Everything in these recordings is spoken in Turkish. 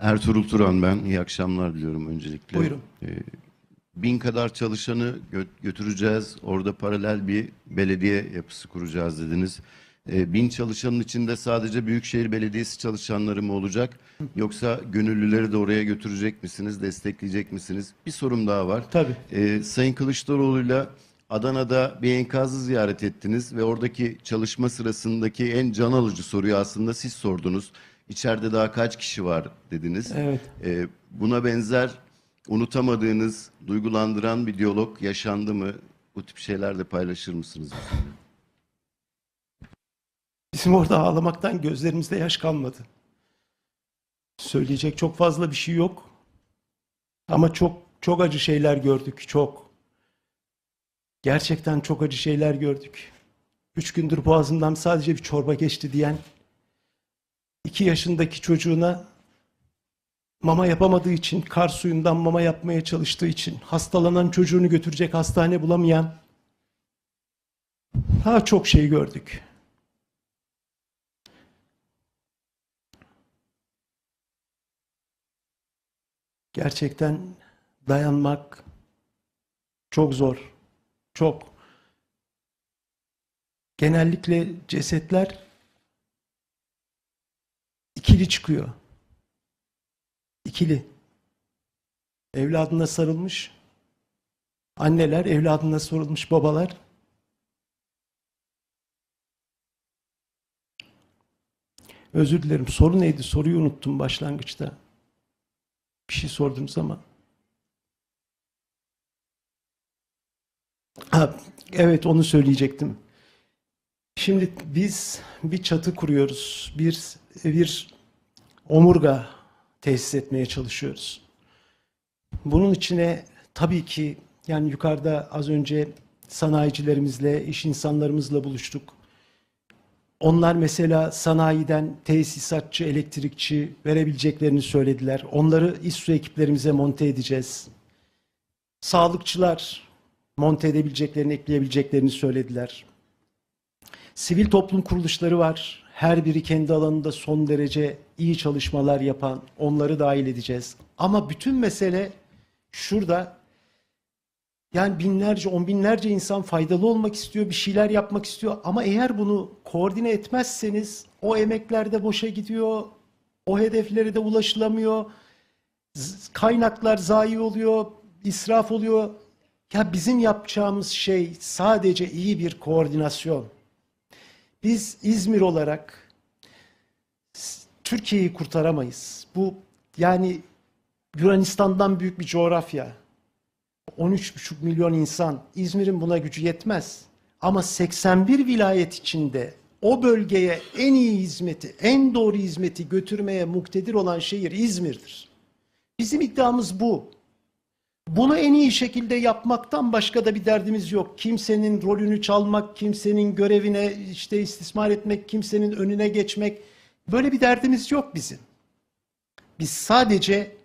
Ertuğrul Turan ben. İyi akşamlar diliyorum öncelikle. Buyurun. Ee, bin kadar çalışanı gö- götüreceğiz. Orada paralel bir belediye yapısı kuracağız dediniz. Ee, bin çalışanın içinde sadece Büyükşehir Belediyesi çalışanları mı olacak? Yoksa gönüllüleri de oraya götürecek misiniz? Destekleyecek misiniz? Bir sorum daha var. Tabii. Ee, Sayın Kılıçdaroğlu'yla Adana'da bir enkazı ziyaret ettiniz ve oradaki çalışma sırasındaki en can alıcı soruyu aslında siz sordunuz. İçeride daha kaç kişi var dediniz. Evet. E, buna benzer unutamadığınız, duygulandıran bir diyalog yaşandı mı? Bu tip şeyler de paylaşır mısınız? Bizim orada ağlamaktan gözlerimizde yaş kalmadı. Söyleyecek çok fazla bir şey yok. Ama çok çok acı şeyler gördük, çok. Gerçekten çok acı şeyler gördük. Üç gündür boğazımdan sadece bir çorba geçti diyen 2 yaşındaki çocuğuna mama yapamadığı için, kar suyundan mama yapmaya çalıştığı için, hastalanan çocuğunu götürecek hastane bulamayan, daha çok şey gördük. Gerçekten dayanmak çok zor, çok. Genellikle cesetler ikili çıkıyor. İkili. Evladına sarılmış. Anneler evladına sarılmış babalar. Özür dilerim. Soru neydi? Soruyu unuttum başlangıçta. Bir şey sordunuz zaman. Ha, evet onu söyleyecektim. Şimdi biz bir çatı kuruyoruz. Bir bir omurga tesis etmeye çalışıyoruz. Bunun içine tabii ki yani yukarıda az önce sanayicilerimizle, iş insanlarımızla buluştuk. Onlar mesela sanayiden tesisatçı, elektrikçi verebileceklerini söylediler. Onları İSU ekiplerimize monte edeceğiz. Sağlıkçılar monte edebileceklerini, ekleyebileceklerini söylediler. Sivil toplum kuruluşları var. Her biri kendi alanında son derece iyi çalışmalar yapan onları dahil edeceğiz. Ama bütün mesele şurada yani binlerce, on binlerce insan faydalı olmak istiyor, bir şeyler yapmak istiyor. Ama eğer bunu koordine etmezseniz o emekler de boşa gidiyor, o hedeflere de ulaşılamıyor, kaynaklar zayi oluyor, israf oluyor. Ya bizim yapacağımız şey sadece iyi bir koordinasyon. Biz İzmir olarak Türkiye'yi kurtaramayız. Bu yani Yunanistan'dan büyük bir coğrafya. 13,5 milyon insan. İzmir'in buna gücü yetmez. Ama 81 vilayet içinde o bölgeye en iyi hizmeti, en doğru hizmeti götürmeye muktedir olan şehir İzmir'dir. Bizim iddiamız bu. Bunu en iyi şekilde yapmaktan başka da bir derdimiz yok. Kimsenin rolünü çalmak, kimsenin görevine işte istismar etmek, kimsenin önüne geçmek, Böyle bir derdimiz yok bizim. Biz sadece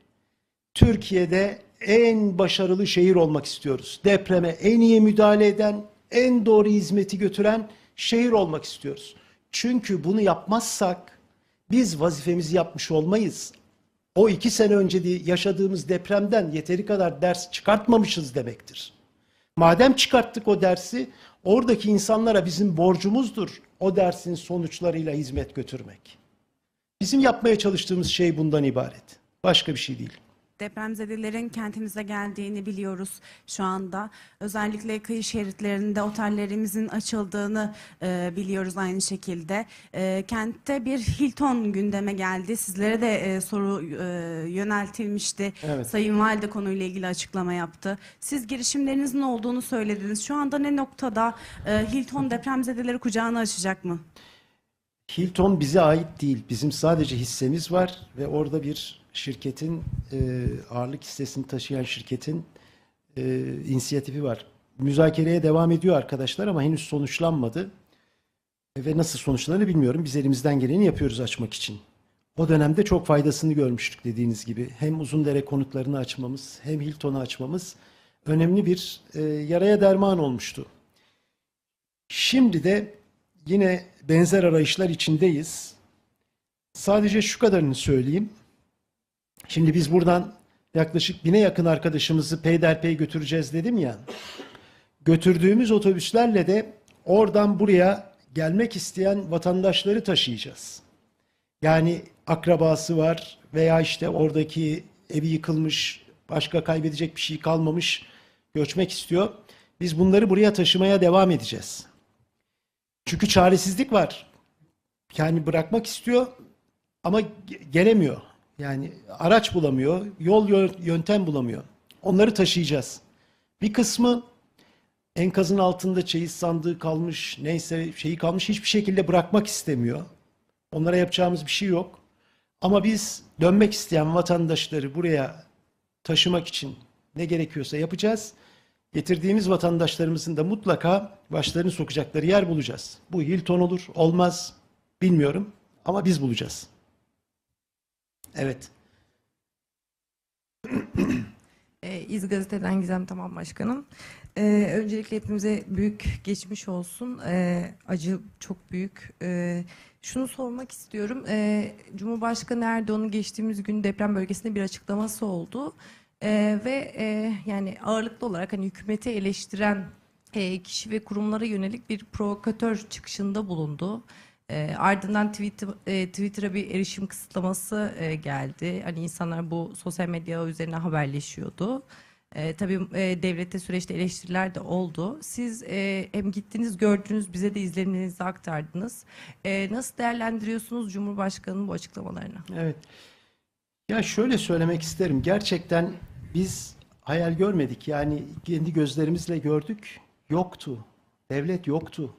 Türkiye'de en başarılı şehir olmak istiyoruz. Depreme en iyi müdahale eden, en doğru hizmeti götüren şehir olmak istiyoruz. Çünkü bunu yapmazsak biz vazifemizi yapmış olmayız. O iki sene önce yaşadığımız depremden yeteri kadar ders çıkartmamışız demektir. Madem çıkarttık o dersi, oradaki insanlara bizim borcumuzdur o dersin sonuçlarıyla hizmet götürmek. Bizim yapmaya çalıştığımız şey bundan ibaret. Başka bir şey değil. Depremzedelerin kentimize geldiğini biliyoruz şu anda. Özellikle kıyı şeritlerinde otellerimizin açıldığını e, biliyoruz aynı şekilde. E, kentte bir Hilton gündeme geldi. Sizlere de e, soru e, yöneltilmişti. Evet. Sayın Valide konuyla ilgili açıklama yaptı. Siz girişimlerinizin olduğunu söylediniz. Şu anda ne noktada e, Hilton depremzedeleri kucağını açacak mı? Hilton bize ait değil. Bizim sadece hissemiz var ve orada bir şirketin e, ağırlık hissesini taşıyan şirketin e, inisiyatifi var. Müzakereye devam ediyor arkadaşlar ama henüz sonuçlanmadı. E, ve nasıl sonuçlarını bilmiyorum. Biz elimizden geleni yapıyoruz açmak için. O dönemde çok faydasını görmüştük dediğiniz gibi. Hem uzun dere konutlarını açmamız hem Hilton'u açmamız önemli bir e, yaraya derman olmuştu. Şimdi de yine benzer arayışlar içindeyiz. Sadece şu kadarını söyleyeyim. Şimdi biz buradan yaklaşık bine yakın arkadaşımızı peyderpey götüreceğiz dedim ya. Götürdüğümüz otobüslerle de oradan buraya gelmek isteyen vatandaşları taşıyacağız. Yani akrabası var veya işte oradaki evi yıkılmış, başka kaybedecek bir şey kalmamış, göçmek istiyor. Biz bunları buraya taşımaya devam edeceğiz. Çünkü çaresizlik var. Yani bırakmak istiyor ama gelemiyor. Yani araç bulamıyor, yol yöntem bulamıyor. Onları taşıyacağız. Bir kısmı enkazın altında çeyiz sandığı kalmış, neyse şeyi kalmış hiçbir şekilde bırakmak istemiyor. Onlara yapacağımız bir şey yok. Ama biz dönmek isteyen vatandaşları buraya taşımak için ne gerekiyorsa yapacağız getirdiğimiz vatandaşlarımızın da mutlaka başlarını sokacakları yer bulacağız. Bu Hilton olur, olmaz bilmiyorum ama biz bulacağız. Evet. E, İz Gazete'den Gizem Tamam Başkanım. E, öncelikle hepimize büyük geçmiş olsun. E, acı çok büyük. E, şunu sormak istiyorum. E, Cumhurbaşkanı Erdoğan'ın geçtiğimiz gün deprem bölgesinde bir açıklaması oldu. E, ve e, yani ağırlıklı olarak hani hükümeti eleştiren e, kişi ve kurumlara yönelik bir provokatör çıkışında bulundu. E, ardından Twitter, e, Twitter'a bir erişim kısıtlaması e, geldi. Hani insanlar bu sosyal medya üzerine haberleşiyordu. E, tabii e, devlette süreçte eleştiriler de oldu. Siz e, hem gittiniz gördünüz bize de izlenimlerinizi aktardınız. E, nasıl değerlendiriyorsunuz Cumhurbaşkanı'nın bu açıklamalarını? Evet. Ya şöyle söylemek isterim. Gerçekten biz hayal görmedik. Yani kendi gözlerimizle gördük. Yoktu. Devlet yoktu.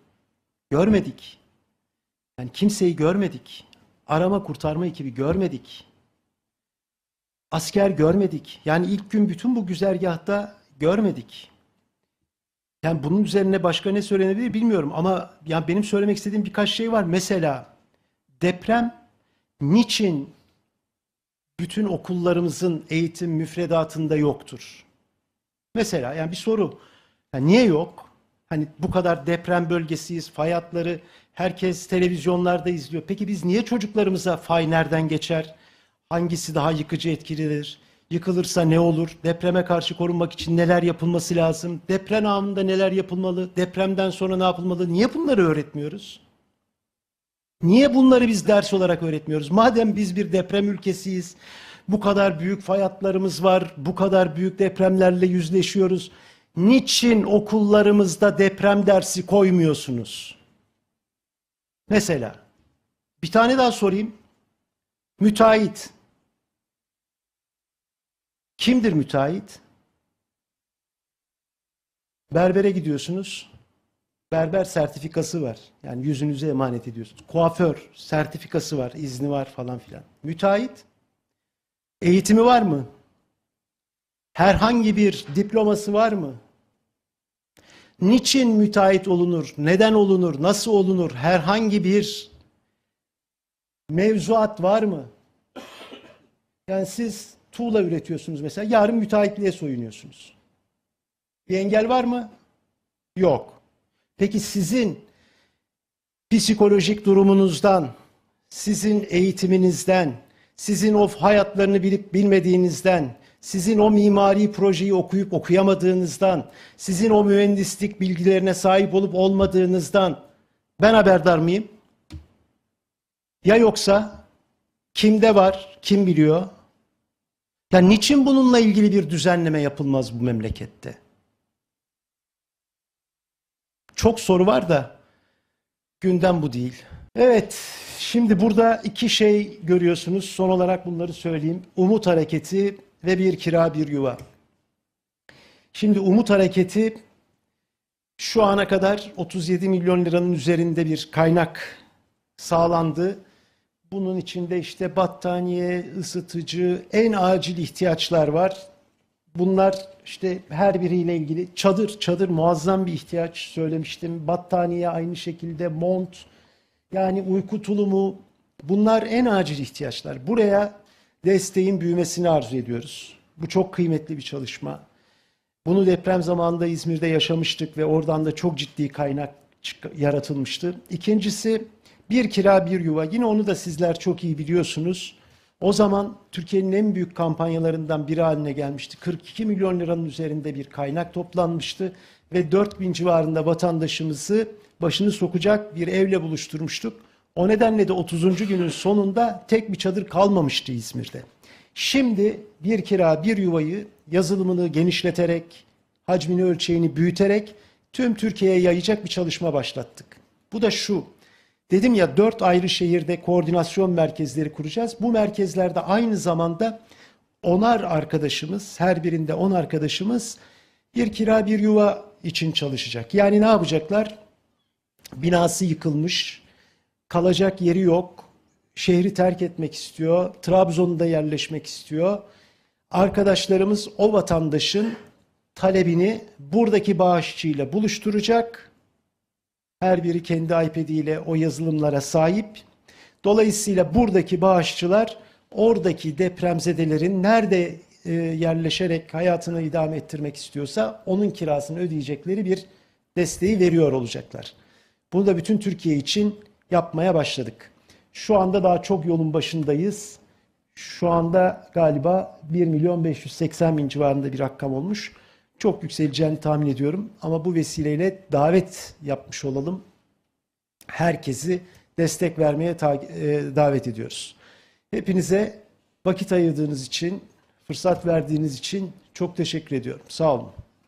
Görmedik. Yani kimseyi görmedik. Arama kurtarma ekibi görmedik. Asker görmedik. Yani ilk gün bütün bu güzergahta görmedik. Yani bunun üzerine başka ne söylenebilir bilmiyorum ama yani benim söylemek istediğim birkaç şey var. Mesela deprem niçin bütün okullarımızın eğitim müfredatında yoktur. Mesela yani bir soru. Yani niye yok? Hani bu kadar deprem bölgesiyiz, fay hatları, herkes televizyonlarda izliyor. Peki biz niye çocuklarımıza fay nereden geçer? Hangisi daha yıkıcı etkilidir? Yıkılırsa ne olur? Depreme karşı korunmak için neler yapılması lazım? Deprem anında neler yapılmalı? Depremden sonra ne yapılmalı? Niye bunları öğretmiyoruz? Niye bunları biz ders olarak öğretmiyoruz? Madem biz bir deprem ülkesiyiz, bu kadar büyük fayatlarımız var, bu kadar büyük depremlerle yüzleşiyoruz. Niçin okullarımızda deprem dersi koymuyorsunuz? Mesela bir tane daha sorayım. Müteahhit. Kimdir müteahhit? Berbere gidiyorsunuz. Berber sertifikası var. Yani yüzünüze emanet ediyorsunuz. Kuaför sertifikası var, izni var falan filan. Müteahhit eğitimi var mı? Herhangi bir diploması var mı? Niçin müteahhit olunur? Neden olunur? Nasıl olunur? Herhangi bir mevzuat var mı? Yani siz tuğla üretiyorsunuz mesela. Yarın müteahhitliğe soyunuyorsunuz. Bir engel var mı? Yok. Peki sizin psikolojik durumunuzdan, sizin eğitiminizden, sizin o hayatlarını bilip bilmediğinizden, sizin o mimari projeyi okuyup okuyamadığınızdan, sizin o mühendislik bilgilerine sahip olup olmadığınızdan ben haberdar mıyım? Ya yoksa kimde var, kim biliyor? Ya niçin bununla ilgili bir düzenleme yapılmaz bu memlekette? çok soru var da gündem bu değil. Evet, şimdi burada iki şey görüyorsunuz. Son olarak bunları söyleyeyim. Umut hareketi ve bir kira bir yuva. Şimdi Umut hareketi şu ana kadar 37 milyon liranın üzerinde bir kaynak sağlandı. Bunun içinde işte battaniye, ısıtıcı, en acil ihtiyaçlar var. Bunlar işte her biriyle ilgili çadır, çadır muazzam bir ihtiyaç söylemiştim. Battaniye aynı şekilde, mont, yani uyku tulumu bunlar en acil ihtiyaçlar. Buraya desteğin büyümesini arzu ediyoruz. Bu çok kıymetli bir çalışma. Bunu deprem zamanında İzmir'de yaşamıştık ve oradan da çok ciddi kaynak yaratılmıştı. İkincisi bir kira bir yuva. Yine onu da sizler çok iyi biliyorsunuz. O zaman Türkiye'nin en büyük kampanyalarından biri haline gelmişti. 42 milyon liranın üzerinde bir kaynak toplanmıştı ve 4 bin civarında vatandaşımızı başını sokacak bir evle buluşturmuştuk. O nedenle de 30. günün sonunda tek bir çadır kalmamıştı İzmir'de. Şimdi bir kira bir yuvayı yazılımını genişleterek, hacmini ölçeğini büyüterek tüm Türkiye'ye yayacak bir çalışma başlattık. Bu da şu, Dedim ya dört ayrı şehirde koordinasyon merkezleri kuracağız. Bu merkezlerde aynı zamanda onar arkadaşımız, her birinde on arkadaşımız bir kira bir yuva için çalışacak. Yani ne yapacaklar? Binası yıkılmış, kalacak yeri yok, şehri terk etmek istiyor, Trabzon'da yerleşmek istiyor. Arkadaşlarımız o vatandaşın talebini buradaki bağışçıyla buluşturacak her biri kendi iPad'iyle o yazılımlara sahip. Dolayısıyla buradaki bağışçılar oradaki depremzedelerin nerede e, yerleşerek hayatını idame ettirmek istiyorsa onun kirasını ödeyecekleri bir desteği veriyor olacaklar. Bunu da bütün Türkiye için yapmaya başladık. Şu anda daha çok yolun başındayız. Şu anda galiba 1 milyon 580 bin civarında bir rakam olmuş çok yükseleceğini tahmin ediyorum. Ama bu vesileyle davet yapmış olalım. Herkesi destek vermeye e, davet ediyoruz. Hepinize vakit ayırdığınız için, fırsat verdiğiniz için çok teşekkür ediyorum. Sağ olun.